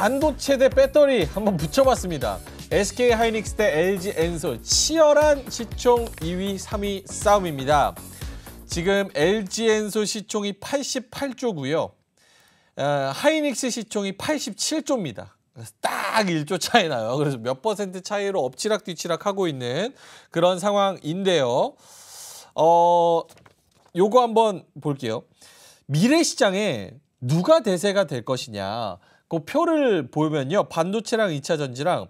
반도체 대 배터리 한번 붙여봤습니다. SK 하이닉스 대 LG 엔솔 치열한 시총 2위, 3위 싸움입니다. 지금 LG 엔솔 시총이 88조고요. 어, 하이닉스 시총이 87조입니다. 딱 1조 차이 나요. 그래서 몇 퍼센트 차이로 엎치락뒤치락 하고 있는 그런 상황인데요. 어, 요거 한번 볼게요. 미래 시장에 누가 대세가 될 것이냐. 그 표를 보면요. 반도체랑 2차 전지랑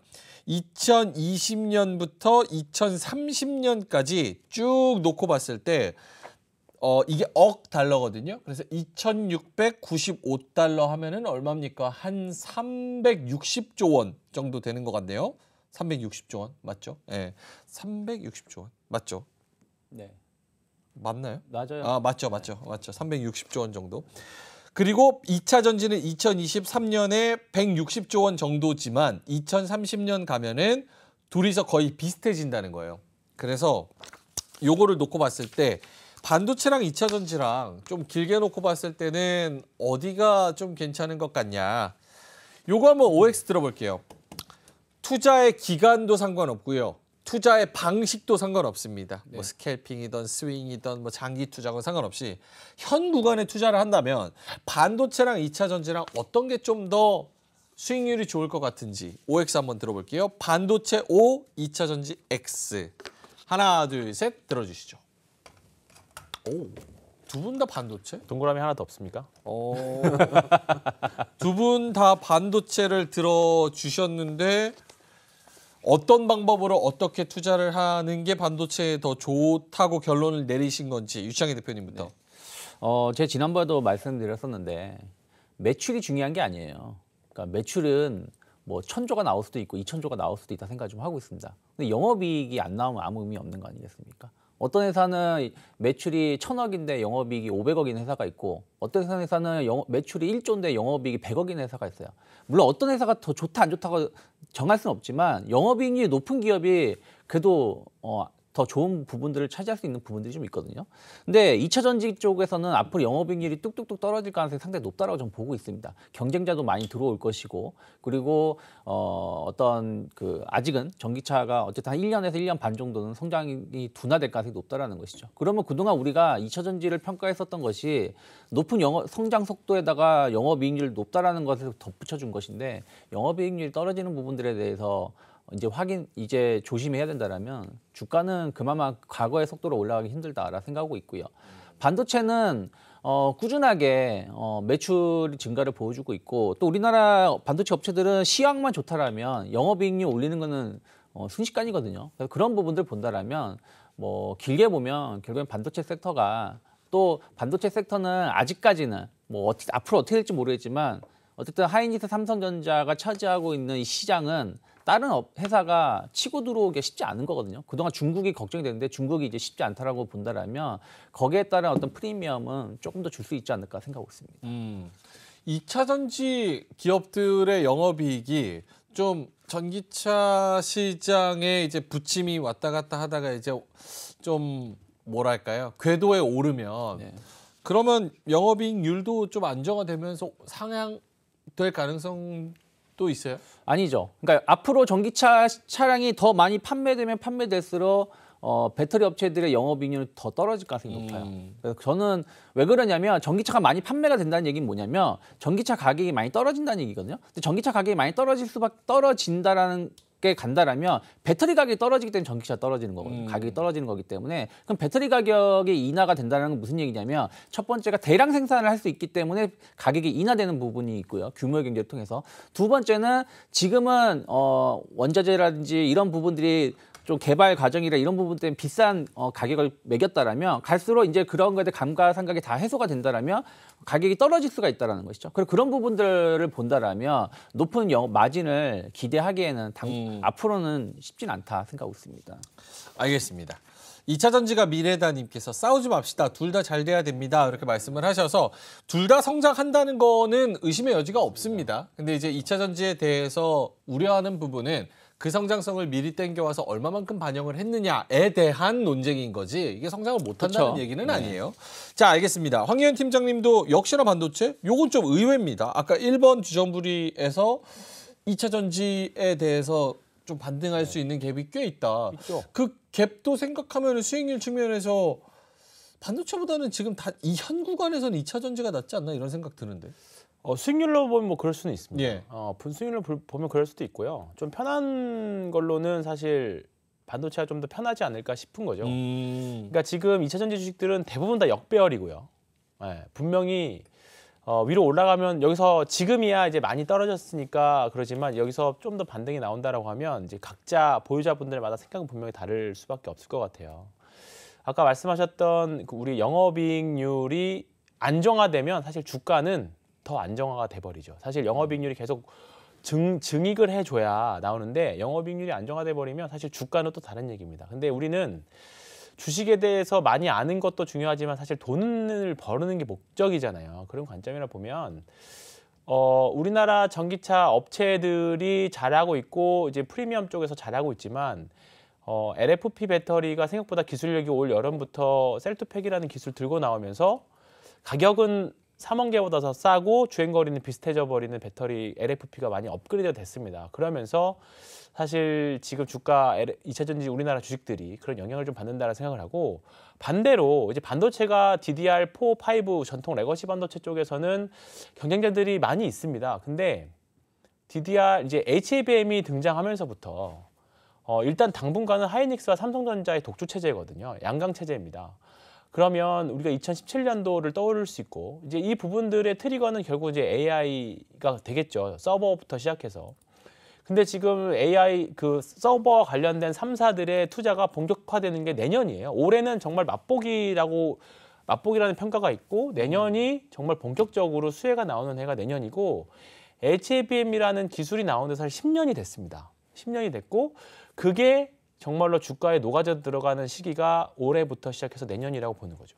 2020년부터 2030년까지 쭉 놓고 봤을 때 어, 이게 억 달러거든요. 그래서 2695달러 하면은 얼마입니까? 한 360조 원 정도 되는 것 같네요. 360조 원 맞죠? 예. 네. 360조 원 맞죠? 네. 맞나요? 맞아요. 아, 맞죠. 맞죠. 맞죠. 360조 원 정도. 그리고 2차 전지는 2023년에 160조 원 정도지만 2030년 가면은 둘이서 거의 비슷해진다는 거예요. 그래서 요거를 놓고 봤을 때 반도체랑 2차 전지랑 좀 길게 놓고 봤을 때는 어디가 좀 괜찮은 것 같냐. 요거 한번 OX 들어볼게요. 투자의 기간도 상관없고요. 투자의 방식도 상관없습니다. 뭐 네. 뭐 스캘핑이든 스윙이든 뭐 장기 투자건 상관없이 현 구간에 투자를 한다면 반도체랑 2차 전지랑 어떤 게 좀 더 수익률이 좋을 것 같은지 OX 한번 들어볼게요. 반도체 O, 2차 전지 X. 하나, 둘, 셋 들어주시죠. 오. 두분 다 반도체? 동그라미 하나도 없습니까? 어... 두분 다 반도체를 들어주셨는데 어떤 방법으로 어떻게 투자를 하는 게 반도체에 더 좋다고 결론을 내리신 건지 유창희 대표님부터. 네. 어, 제가 지난번에도 말씀드렸었는데 매출이 중요한 게 아니에요. 그러니까 매출은 뭐 천조가 나올 수도 있고 이천조가 나올 수도 있다 생각 좀 하고 있습니다. 근데 영업이익이 안 나오면 아무 의미 없는 거 아니겠습니까? 어떤 회사는 매출이 천억인데 영업이익이 오백억인 회사가 있고 어떤 회사는 영업, 매출이 일조인데 영업이익이 백억인 회사가 있어요. 물론 어떤 회사가 더 좋다 안 좋다고 정할 수는 없지만 영업이익이 높은 기업이 그래도 어, 더 좋은 부분들을 차지할 수 있는 부분들이 좀 있거든요. 근데 2차 전지 쪽에서는 앞으로 영업이익률이 뚝뚝뚝 떨어질 가능성이 상당히 높다라고 저는 보고 있습니다. 경쟁자도 많이 들어올 것이고 그리고 어 어떤 그 아직은 전기차가 어쨌든 한 1년에서 1년 반 정도는 성장이 둔화될 가능성이 높다라는 것이죠. 그러면 그동안 우리가 2차 전지를 평가했었던 것이 높은 영업 성장 속도에다가 영업이익률 높다라는 것을 덧붙여 준 것인데 영업이익률이 떨어지는 부분들에 대해서 이제 확인 이제 조심해야 된다라면 주가는 그만큼 과거의 속도로 올라가기 힘들다라 생각하고 있고요. 반도체는 어, 꾸준하게 어, 매출 증가를 보여주고 있고 또 우리나라 반도체 업체들은 시황만 좋다라면 영업이익률 올리는 거는 어, 순식간이거든요. 그래서 그런 부분들 본다라면 뭐 길게 보면 결국엔 반도체 섹터가 또 반도체 섹터는 아직까지는 뭐어떻 앞으로 어떻게 될지 모르겠지만 어쨌든 하이닉스 삼성전자가 차지하고 있는 시장은 다른 회사가 치고 들어오기 쉽지 않은 거거든요. 그동안 중국이 걱정이 되는데 중국이 이제 쉽지 않다라고 본다라면 거기에 따른 어떤 프리미엄은 조금 더 줄 수 있지 않을까 생각하고 있습니다. 음, 2차 전지 기업들의 영업이익이 좀 전기차 시장에 이제 부침이 왔다 갔다 하다가 이제 좀 뭐랄까요 궤도에 오르면 네. 그러면 영업이익률도 좀 안정화되면서 상향 될 가능성 또 있어요? 아니죠. 그러니까 앞으로 전기차 차량이 더 많이 판매되면 판매될수록 어, 배터리 업체들의 영업 이익률이 더 떨어질 가능성이 높아요. 음. 그래서 저는 왜 그러냐면 전기차가 많이 판매가 된다는 얘기는 뭐냐면 전기차 가격이 많이 떨어진다는 얘기거든요. 근데 전기차 가격이 많이 떨어질 수 밖 떨어진다라는 높게 간다라면 배터리 가격이 떨어지기 때문에 전기차 떨어지는 거거든요. 음. 가격이 떨어지는 거기 때문에 그럼 배터리 가격이 인하가 된다는 건 무슨 얘기냐면 첫 번째가 대량 생산을 할 수 있기 때문에 가격이 인하되는 부분이 있고요. 규모 경제를 통해서 두 번째는 지금은 어 원자재라든지 이런 부분들이 좀 개발 과정이라 이런 부분 때문에 비싼 어, 가격을 매겼다라면 갈수록 이제 그런 것에 감가 상각이 다 해소가 된다라면 가격이 떨어질 수가 있다라는 것이죠. 그리고 그런 부분들을 본다라면 높은 영, 마진을 기대하기에는 당, 음. 앞으로는 쉽진 않다 생각하고 있습니다. 알겠습니다. 2차 전지가 미래다님께서 싸우지 맙시다. 둘 다 잘 돼야 됩니다. 이렇게 말씀을 하셔서 둘 다 성장한다는 거는 의심의 여지가 없습니다. 근데 이제 2차 전지에 대해서 우려하는 부분은 그 성장성을 미리 땡겨와서 얼마만큼 반영을 했느냐에 대한 논쟁인 거지 이게 성장을 못한다는 그쵸? 얘기는 네. 아니에요. 자 알겠습니다. 황희연 팀장님도 역시나 반도체 요건 좀 의외입니다. 아까 1번 주전부리에서 2차 전지에 대해서 좀 반등할 네. 수 있는 갭이 꽤 있다. 있죠. 그 갭도 생각하면 수익률 측면에서 반도체보다는 지금 다 이 현 구간에서는 2차 전지가 낫지 않나 이런 생각 드는데. 어, 수익률로 보면 뭐 그럴 수는 있습니다. 예. 어, 분수익률로 보면 그럴 수도 있고요. 좀 편한 걸로는 사실 반도체가 좀 더 편하지 않을까 싶은 거죠. 음. 그러니까 지금 2차 전지 주식들은 대부분 다 역배열이고요. 예, 분명히 어, 위로 올라가면 여기서 지금이야 이제 많이 떨어졌으니까 그러지만 여기서 좀 더 반등이 나온다라고 하면 이제 각자 보유자분들마다 생각은 분명히 다를 수밖에 없을 것 같아요. 아까 말씀하셨던 그 우리 영업이익률이 안정화되면 사실 주가는 더 안정화가 돼버리죠. 사실 영업이익률이 계속 증, 증익을 해줘야 나오는데 영업이익률이 안정화돼 버리면 사실 주가는 또 다른 얘기입니다. 근데 우리는 주식에 대해서 많이 아는 것도 중요하지만 사실 돈을 벌는 게 목적이잖아요. 그런 관점이라 보면 어, 우리나라 전기차 업체들이 잘하고 있고 이제 프리미엄 쪽에서 잘하고 있지만 어, LFP 배터리가 생각보다 기술력이 올 여름부터 셀투팩이라는 기술 들고 나오면서 가격은 삼원개보다더 싸고 주행거리는 비슷해져 버리는 배터리 LFP가 많이 업그레이드 됐습니다. 그러면서 사실 지금 주가 2차전지 우리나라 주식들이 그런 영향을 좀 받는다는 생각을 하고 반대로 이제 반도체가 DDR4, 5 전통 레거시 반도체 쪽에서는 경쟁자들이 많이 있습니다. 근데 DDR 이제 HBM이 등장하면서부터 어, 일단 당분간은 하이닉스와 삼성전자의 독주 체제거든요. 양강 체제입니다. 그러면 우리가 2017년도를 떠올릴 수 있고 이제 이 부분들의 트리거는 결국 이제 AI가 되겠죠. 서버부터 시작해서. 근데 지금 AI 그 서버 관련된 3사들의 투자가 본격화되는 게 내년이에요. 올해는 정말 맛보기라고 맛보기라는 평가가 있고 내년이 정말 본격적으로 수혜가 나오는 해가 내년이고 HBM이라는 기술이 나온 데 사실 10년이 됐습니다. 10년이 됐고 그게 정말로 주가에 녹아져 들어가는 시기가 올해부터 시작해서 내년이라고 보는 거죠.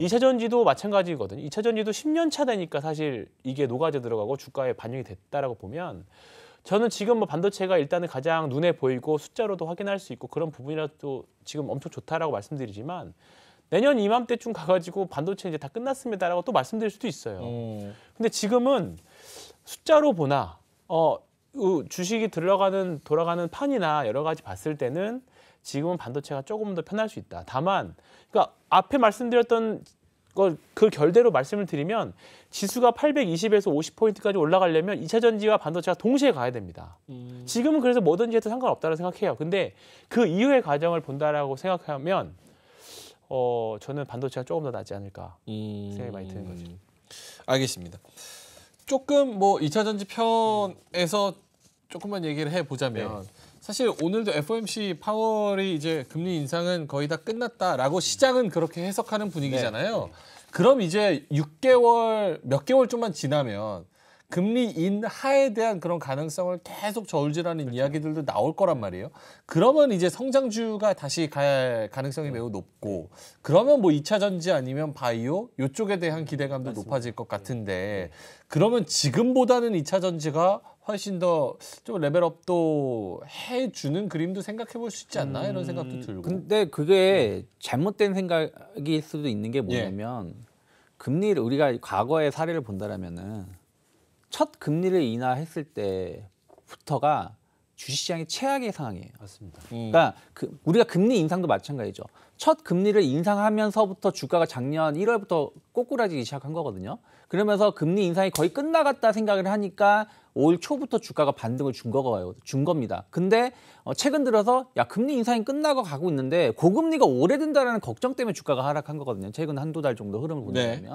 2차전지도 음. 마찬가지거든요. 2차전지도 10년 차 되니까 사실 이게 녹아져 들어가고 주가에 반영이 됐다라고 보면 저는 지금 뭐 반도체가 일단은 가장 눈에 보이고 숫자로도 확인할 수 있고 그런 부분이라도 지금 엄청 좋다라고 말씀드리지만 내년 이맘때쯤 가가지고 반도체 이제 다 끝났습니다라고 또 말씀드릴 수도 있어요. 음. 근데 지금은 숫자로 보나 어 주식이 들어가는 돌아가는 판이나 여러 가지 봤을 때는 지금은 반도체가 조금 더 편할 수 있다. 다만 그러니까 앞에 말씀드렸던 그 결대로 말씀을 드리면 지수가 820에서 50포인트까지 올라가려면 2차 전지와 반도체가 동시에 가야 됩니다. 음. 지금은 그래서 뭐든지 해도 상관없다고 생각해요. 근데 그 이후의 과정을 본다라고 생각하면 어, 저는 반도체가 조금 더 낫지 않을까 음. 생각이 많이 드는 거죠. 알겠습니다. 조금 뭐 2차 전지 편에서 조금만 얘기를 해보자면 네. 사실 오늘도 FOMC 파월이 이제 금리 인상은 거의 다 끝났다라고 시장은 그렇게 해석하는 분위기잖아요. 네. 그럼 이제 6개월 몇 개월 좀만 지나면 금리 인하에 대한 그런 가능성을 계속 저울질하는 그렇죠. 이야기들도 나올 거란 말이에요. 그러면 이제 성장주가 다시 갈 가능성이 네. 매우 높고 그러면 뭐 2차 전지 아니면 바이오 요쪽에 대한 기대감도 맞습니다. 높아질 것 같은데 네. 네. 그러면 지금보다는 2차 전지가 훨씬 더 좀 레벨업도 해주는 그림도 생각해 볼 수 있지 않나 이런 생각도 음, 들고. 근데 그게 잘못된 생각일 수도 있는 게 뭐냐면 예. 금리를 우리가 과거의 사례를 본다라면은 첫 금리를 인하했을 때부터가 주식시장의 최악의 상황이에요. 맞습니다. 음. 그러니까 그 우리가 금리 인상도 마찬가지죠. 첫 금리를 인상하면서부터 주가가 작년 1월부터 꼬꾸라지기 시작한 거거든요. 그러면서 금리 인상이 거의 끝나갔다 생각을 하니까 올 초부터 주가가 반등을 준 거가요. 준 겁니다. 근데 어, 최근 들어서 야 금리 인상이 끝나고 가고 있는데 고금리가 오래된다라는 걱정 때문에 주가가 하락한 거거든요. 최근 한두 달 정도 흐름을 보면 네.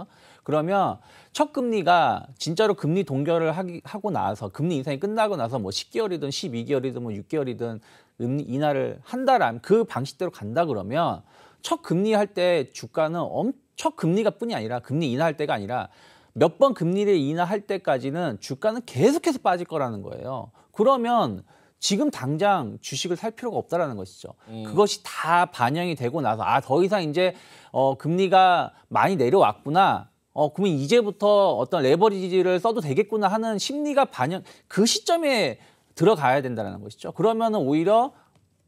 그러면 첫 금리가 진짜로 금리 동결을 하기, 하고 나서 금리 인상이 끝나고 나서 뭐 10개월이든 12개월이든 뭐 6개월이든 음, 인하를 한다라면 그 방식대로 간다 그러면 첫 금리 할 때 주가는 엄 첫 금리가 뿐이 아니라 금리 인하할 때가 아니라 몇 번 금리를 인하할 때까지는 주가는 계속해서 빠질 거라는 거예요. 그러면 지금 당장 주식을 살 필요가 없다라는 것이죠. 음. 그것이 다 반영이 되고 나서 아 더 이상 이제 어 금리가 많이 내려왔구나. 어 그러면 이제부터 어떤 레버리지를 써도 되겠구나 하는 심리가 반영 그 시점에 들어가야 된다는 것이죠. 그러면 오히려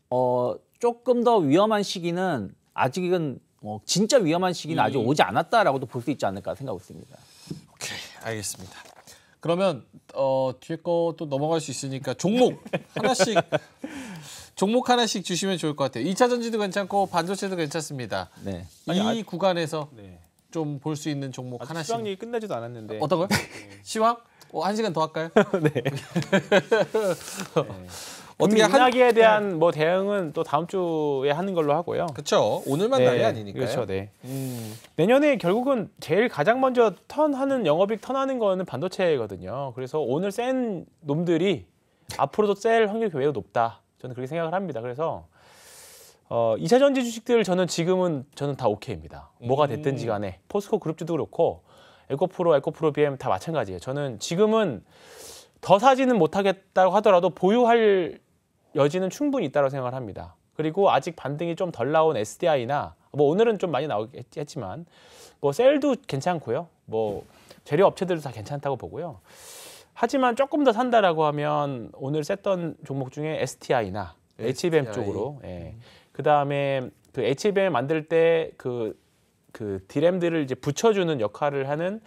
어, 조금 더 위험한 시기는 아직은 어, 진짜 위험한 시기는 아직 음. 오지 않았다라고도 볼 수 있지 않을까 생각하고 있습니다. 오케이 알겠습니다. 그러면 어, 뒤에 거또 넘어갈 수 있으니까 종목 하나씩 종목 하나씩 주시면 좋을 것 같아요. 2차 전지도 괜찮고 반도체도 괜찮습니다. 네. 이 아니, 아, 구간에서 네. 좀볼 수 있는 종목 하나씩. 시황이 끝나지도 않았는데. 어떤 거요? 네. 시황? 어, 한 시간 더 할까요? 네. 네. 어떻게 이나기에 대한 뭐 대응은 또 다음 주에 하는 걸로 하고요. 그렇죠. 오늘만 네, 날이 아니니까요. 그렇죠. 네. 음. 내년에 결국은 제일 가장 먼저 턴하는 영업익 턴하는 거는 반도체거든요. 그래서 오늘 센 놈들이 앞으로도 셀 확률이 매우 높다. 저는 그렇게 생각을 합니다. 그래서 어, 2차 전지 주식들 저는 지금은 저는 다 오케이입니다. 뭐가 됐든지 음. 간에 포스코 그룹주도 그렇고 에코프로, 에코프로 BM 다 마찬가지예요. 저는 지금은 더 사지는 못하겠다고 하더라도 보유할 여지는 충분히 있다고 생각을 합니다. 그리고 아직 반등이 좀 덜 나온 SDI나 뭐 오늘은 좀 많이 나오겠지만 뭐 셀도 괜찮고요. 뭐 재료 업체들도 다 괜찮다고 보고요. 하지만 조금 더 산다라고 하면 오늘 셌던 종목 중에 STI나 STI. HBM 쪽으로 예. 음. 그다음에 그 HBM 만들 때그 그 디램들을 이제 붙여주는 역할을 하는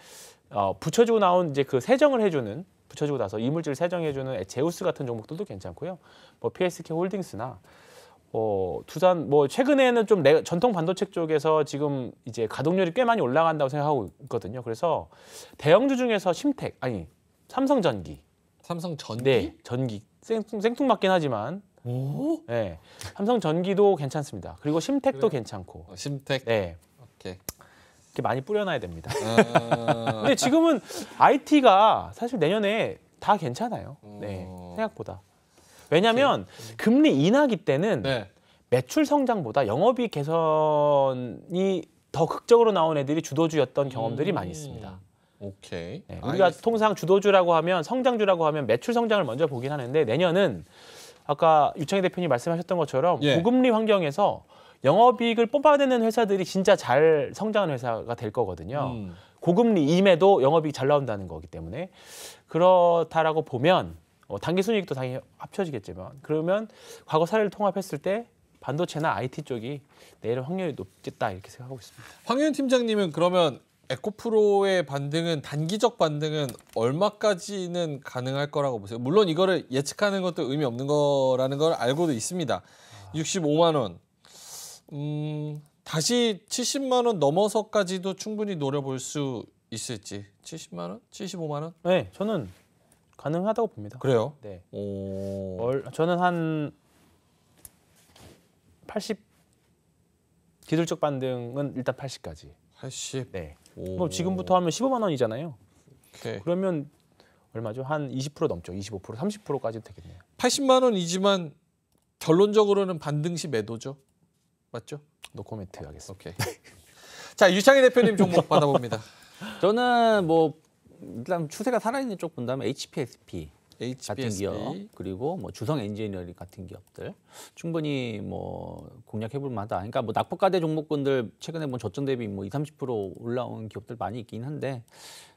어, 붙여주고 나온 이제 그 세정을 해주는 붙여주고 나서 이물질 세정해주는 제우스 같은 종목들도 괜찮고요. 뭐 PSK 홀딩스나 어, 두산 뭐 최근에는 좀 내, 전통 반도체 쪽에서 지금 이제 가동률이 꽤 많이 올라간다고 생각하고 있거든요. 그래서 대형주 중에서 심텍 아니 삼성전기 삼성전기 네, 전기 생뚱, 생뚱 맞긴 하지만 오? 네, 삼성전기도 괜찮습니다. 그리고 심텍도 그래. 괜찮고 어, 심텍 네. 이렇게 이렇게 많이 뿌려놔야 됩니다. 아... 근데 지금은 IT가 사실 내년에 다 괜찮아요. 네, 생각보다. 왜냐하면 음. 금리 인하기 때는 네. 매출 성장보다 영업이 개선이 더 극적으로 나온 애들이 주도주였던 경험들이 음... 많이 있습니다. 음. 오케이. 네, 우리가 알겠습니다. 통상 주도주라고 하면 성장주라고 하면 매출 성장을 먼저 보긴 하는데 내년은 아까 유창희 대표님 말씀하셨던 것처럼 예. 고금리 환경에서 영업이익을 뽑아내는 회사들이 진짜 잘 성장하는 회사가 될 거거든요. 음. 고금리임에도 영업이익 잘 나온다는 거기 때문에 그렇다라고 보면 어, 단기 순이익도 당연히 합쳐지겠지만 그러면 과거 사례를 통합했을 때 반도체나 IT 쪽이 내일 확률이 높겠다 이렇게 생각하고 있습니다. 황현 팀장님은 그러면 에코프로의 반등은 단기적 반등은 얼마까지는 가능할 거라고 보세요? 물론 이거를 예측하는 것도 의미 없는 거라는 걸 알고도 있습니다. 65만 원 음, 다시 70만 원 넘어서까지도 충분히 노려볼 수 있을지 70만 원, 75만 원? 네, 저는 가능하다고 봅니다. 그래요? 네. 오. 얼, 저는 한 80. 기술적 반등은 일단 80까지. 80. 네. 오. 그럼 뭐 지금부터 하면 15만 원이잖아요. 오케이. 그러면 얼마죠? 한 20% 넘죠. 25%, 30%까지 되겠네요. 80만 원이지만 결론적으로는 반등시 매도죠. 맞죠? 노코멘트 하겠습니다. 오케이. 자 유창희 대표님 종목 받아봅니다. 저는 뭐 일단 추세가 살아있는 쪽 본다면 HPSP HBSB. 같은 기업 그리고 뭐 주성 엔지니어링 같은 기업들 충분히 뭐 공략해볼 만하다. 그러니까 뭐 낙폭가대 종목군들 최근에 뭐 저점 대비 뭐 2, 30% 올라온 기업들 많이 있긴 한데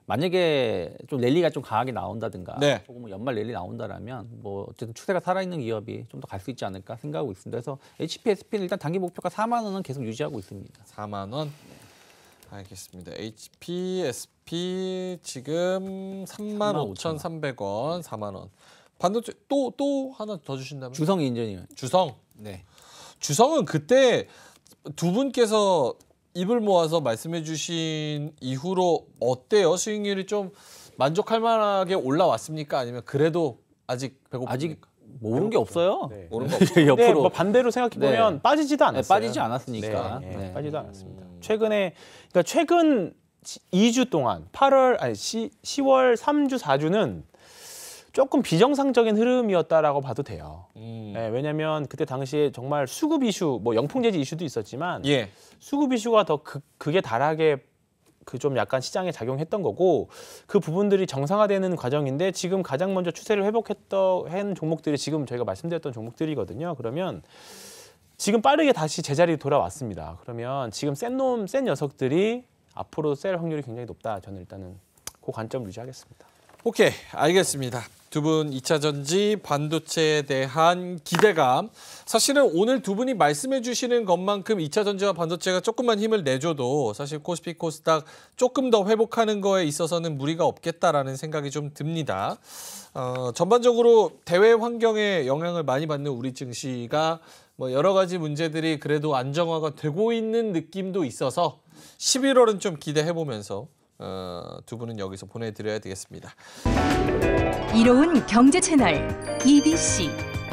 만약에 좀 랠리가 좀 강하게 나온다든가 네. 혹은 뭐 연말 랠리 나온다라면 뭐 어쨌든 추세가 살아있는 기업이 좀 더 갈 수 있지 않을까 생각하고 있습니다. 그래서 HPSP는 일단 단기 목표가 4만 원은 계속 유지하고 있습니다. 4만 원. 알겠습니다. HP, SP 지금 35,300원, 4만 원. 반도체 또 또 하나 더 주신다면? 주성 인증이요. 주성. 네. 주성은 그때 두 분께서 입을 모아서 말씀해 주신 이후로 어때요? 수익률이 좀 만족할 만하게 올라왔습니까? 아니면 그래도 아직 배고픕니까? 아직 모르는 뭐 게 없어요. 네. 모르거 없어요. 옆으로. 뭐 네. 반대로 생각해 보면 네. 빠지지도 네, 않았어요. 빠지지 않았으니까. 네, 빠지도 않았습니다. 음. 최근에 그러니까 최근 2주 동안 8월 아니 10, 10월 3주 4주는 조금 비정상적인 흐름이었다라고 봐도 돼요. 음. 네, 왜냐하면 그때 당시에 정말 수급 이슈, 뭐 영풍재지 이슈도 있었지만 예. 수급 이슈가 더 극, 극에 달하게 그좀 약간 시장에 작용했던 거고 그 부분들이 정상화되는 과정인데 지금 가장 먼저 추세를 회복했던 종목들이 지금 저희가 말씀드렸던 종목들이거든요. 그러면 지금 빠르게 다시 제자리 돌아왔습니다. 그러면 지금 센 놈, 센 녀석들이 앞으로 셀 확률이 굉장히 높다. 저는 일단은 그 관점 유지하겠습니다. 오케이, 알겠습니다. 두분 2차 전지 반도체에 대한 기대감. 사실은 오늘 두 분이 말씀해 주시는 것만큼 2차 전지와 반도체가 조금만 힘을 내줘도 사실 코스피 코스닥 조금 더 회복하는 거에 있어서는 무리가 없겠다라는 생각이 좀 듭니다. 어, 전반적으로 대외 환경에 영향을 많이 받는 우리 증시가 뭐 여러 가지 문제들이 그래도 안정화가 되고 있는 느낌도 있어서 11월은 좀 기대해 보면서 어, 두 분은 여기서 보내드려야 되겠습니다. 이로운 경제 채널 EBC.